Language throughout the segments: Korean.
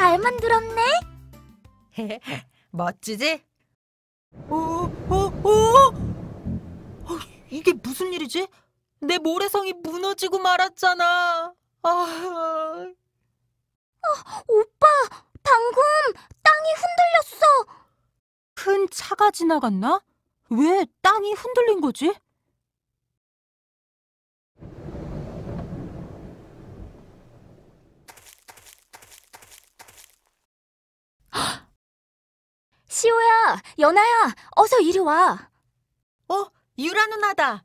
잘 만들었네. 멋지지? 오, 오, 오! 어, 이게 무슨 일이지? 내 모래성이 무너지고 말았잖아. 아. 어, 오빠, 방금 땅이 흔들렸어. 큰 차가 지나갔나? 왜 땅이 흔들린 거지? 시호야, 연아야, 어서 이리 와. 어, 유라 누나다.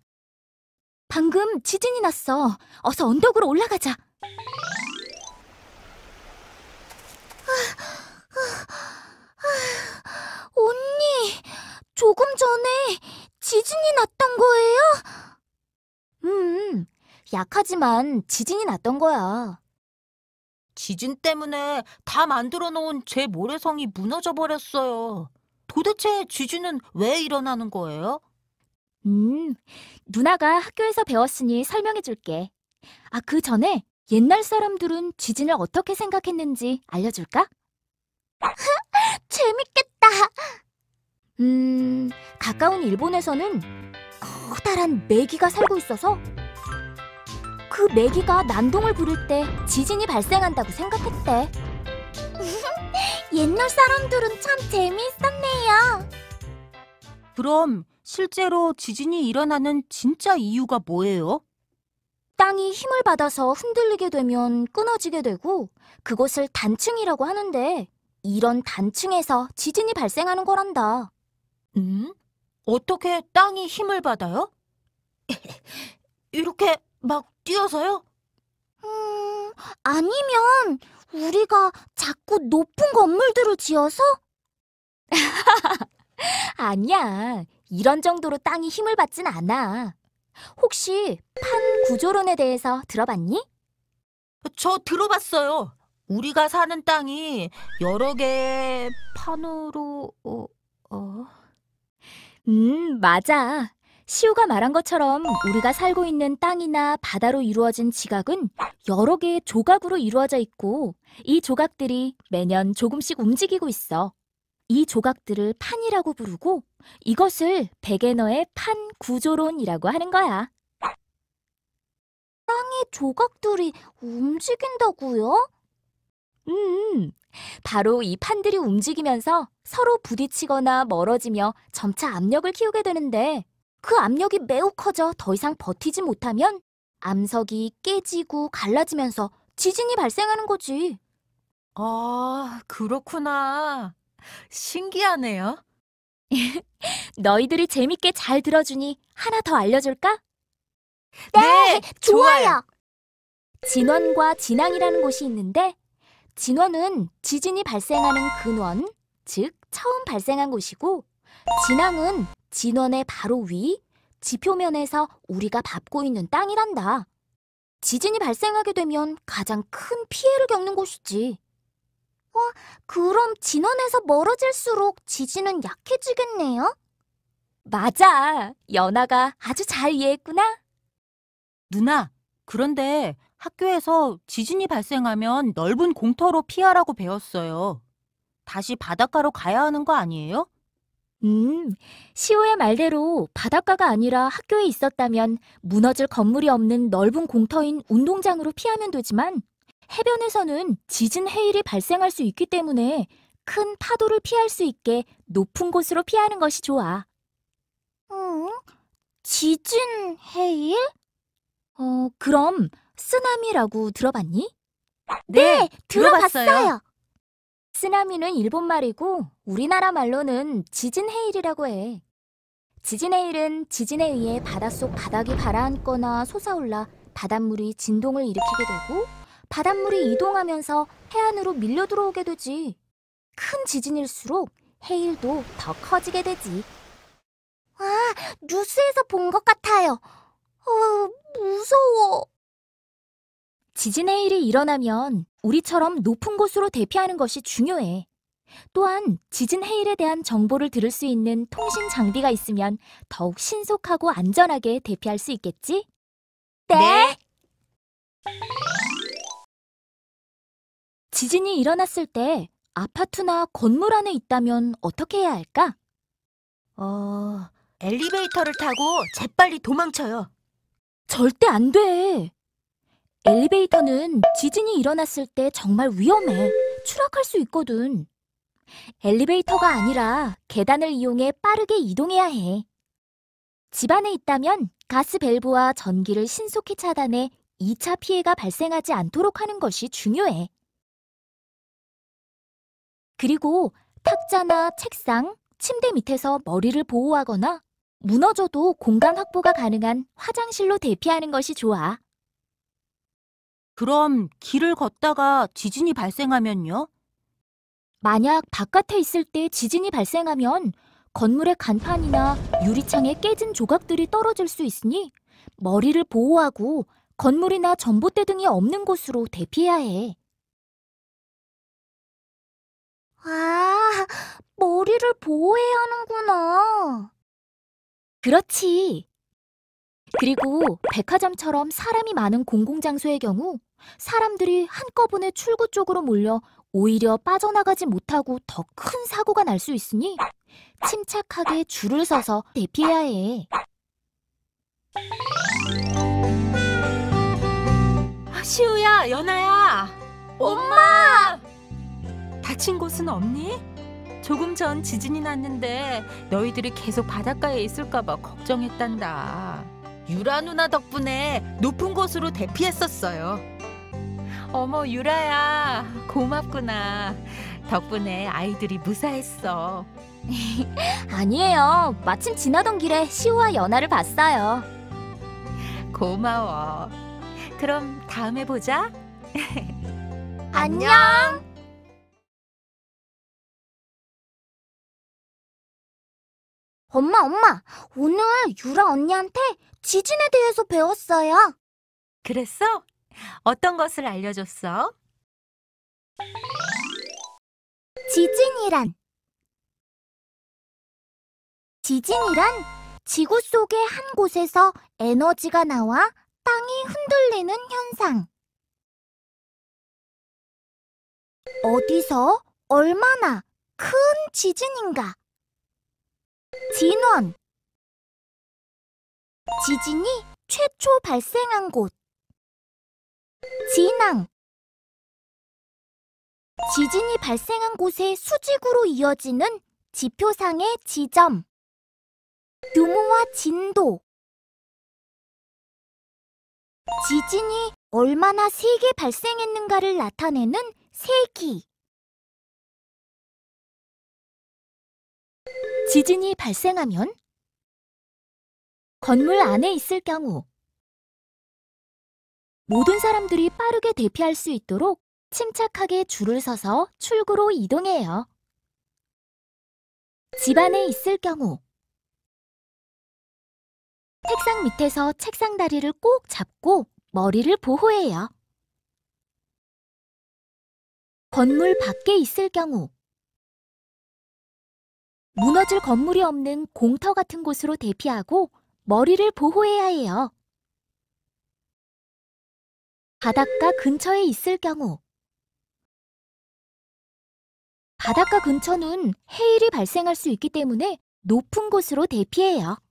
방금 지진이 났어. 어서 언덕으로 올라가자. 아, 아, 아, 언니, 조금 전에 지진이 났던 거예요? 음, 음. 약하지만 지진이 났던 거야. 지진 때문에 다 만들어 놓은 제 모래성이 무너져 버렸어요. 도대체 지진은 왜 일어나는 거예요? 음, 누나가 학교에서 배웠으니 설명해 줄게. 아, 그 전에 옛날 사람들은 지진을 어떻게 생각했는지 알려줄까? 재밌겠다. 음, 가까운 일본에서는 커다란 메기가 살고 있어서 그 메기가 난동을 부를 때 지진이 발생한다고 생각했대. 옛날 사람들은 참 재미있었네요. 그럼 실제로 지진이 일어나는 진짜 이유가 뭐예요? 땅이 힘을 받아서 흔들리게 되면 끊어지게 되고 그것을 단층이라고 하는데 이런 단층에서 지진이 발생하는 거란다. 음? 어떻게 땅이 힘을 받아요? 이렇게 막 뛰어서요? 음, 아니면 우리가 자꾸 높은 건물들을 지어서? 아니야. 이런 정도로 땅이 힘을 받진 않아. 혹시 판 구조론에 대해서 들어봤니? 저 들어봤어요. 우리가 사는 땅이 여러 개의 판으로 어, 어. 음, 맞아. 시우가 말한 것처럼 우리가 살고 있는 땅이나 바다로 이루어진 지각은 여러 개의 조각으로 이루어져 있고 이 조각들이 매년 조금씩 움직이고 있어. 이 조각들을 판이라고 부르고 이것을 베게너의판 구조론이라고 하는 거야. 땅의 조각들이 움직인다고요? 음, 바로 이 판들이 움직이면서 서로 부딪히거나 멀어지며 점차 압력을 키우게 되는데 그 압력이 매우 커져 더 이상 버티지 못하면 암석이 깨지고 갈라지면서 지진이 발생하는 거지. 아, 그렇구나. 신기하네요. 너희들이 재밌게 잘 들어주니 하나 더 알려줄까? 네, 네 좋아요. 진원과 진앙이라는 곳이 있는데 진원은 지진이 발생하는 근원, 즉 처음 발생한 곳이고 진앙은 진원의 바로 위, 지표면에서 우리가 밟고 있는 땅이란다. 지진이 발생하게 되면 가장 큰 피해를 겪는 곳이지. 어, 그럼 진원에서 멀어질수록 지진은 약해지겠네요? 맞아. 연아가 아주 잘 이해했구나. 누나, 그런데 학교에서 지진이 발생하면 넓은 공터로 피하라고 배웠어요. 다시 바닷가로 가야 하는 거 아니에요? 음, 시호의 말대로 바닷가가 아니라 학교에 있었다면 무너질 건물이 없는 넓은 공터인 운동장으로 피하면 되지만 해변에서는 지진 해일이 발생할 수 있기 때문에 큰 파도를 피할 수 있게 높은 곳으로 피하는 것이 좋아. 응? 지진 해일? 어, 그럼 쓰나미라고 들어봤니? 네, 네 들어봤어요. 쓰나미는 일본 말이고 우리나라 말로는 지진해일이라고 해. 지진해일은 지진에 의해 바닷속 바닥이 가라앉거나 솟아올라 바닷물이 진동을 일으키게 되고 바닷물이 이동하면서 해안으로 밀려 들어오게 되지. 큰 지진일수록 해일도 더 커지게 되지. 와, 아, 뉴스에서 본 것 같아요. 어, 무서워. 지진의 일이 일어나면 우리처럼 높은 곳으로 대피하는 것이 중요해. 또한 지진 해일에 대한 정보를 들을 수 있는 통신 장비가 있으면 더욱 신속하고 안전하게 대피할 수 있겠지? 네! 네! 지진이 일어났을 때 아파트나 건물 안에 있다면 어떻게 해야 할까? 어... 엘리베이터를 타고 재빨리 도망쳐요. 절대 안 돼! 엘리베이터는 지진이 일어났을 때 정말 위험해. 추락할 수 있거든. 엘리베이터가 아니라 계단을 이용해 빠르게 이동해야 해. 집 안에 있다면 가스 밸브와 전기를 신속히 차단해 2차 피해가 발생하지 않도록 하는 것이 중요해. 그리고 탁자나 책상, 침대 밑에서 머리를 보호하거나 무너져도 공간 확보가 가능한 화장실로 대피하는 것이 좋아. 그럼 길을 걷다가 지진이 발생하면요? 만약 바깥에 있을 때 지진이 발생하면 건물의 간판이나 유리창에 깨진 조각들이 떨어질 수 있으니 머리를 보호하고 건물이나 전봇대 등이 없는 곳으로 대피해야 해. 와, 아, 머리를 보호해야 하는구나. 그렇지. 그리고 백화점처럼 사람이 많은 공공장소의 경우 사람들이 한꺼번에 출구 쪽으로 몰려 오히려 빠져나가지 못하고 더 큰 사고가 날 수 있으니 침착하게 줄을 서서 대피해야 해. 아, 시우야, 연아야. 엄마! 다친 곳은 없니? 조금 전 지진이 났는데 너희들이 계속 바닷가에 있을까봐 걱정했단다. 유라 누나 덕분에 높은 곳으로 대피했었어요. 어머 유라야 고맙구나 덕분에 아이들이 무사했어 아니에요. 마침 지나던 길에 시우와 연아를 봤어요. 고마워 그럼 다음에 보자 안녕. 엄마, 엄마. 오늘 유라 언니한테 지진에 대해서 배웠어요. 그랬어? 어떤 것을 알려줬어? 지진이란 지진이란 지구 속의 한 곳에서 에너지가 나와 땅이 흔들리는 현상. 어디서 얼마나 큰 지진인가? 진원 지진이 최초 발생한 곳 진앙 지진이 발생한 곳의 수직으로 이어지는 지표상의 지점 규모와 진도 지진이 얼마나 세게 발생했는가를 나타내는 세기 지진이 발생하면 건물 안에 있을 경우 모든 사람들이 빠르게 대피할 수 있도록 침착하게 줄을 서서 출구로 이동해요. 집 안에 있을 경우 책상 밑에서 책상 다리를 꼭 잡고 머리를 보호해요. 건물 밖에 있을 경우 무너질 건물이 없는 공터 같은 곳으로 대피하고 머리를 보호해야 해요. 바닷가 근처에 있을 경우 바닷가 근처는 해일이 발생할 수 있기 때문에 높은 곳으로 대피해요.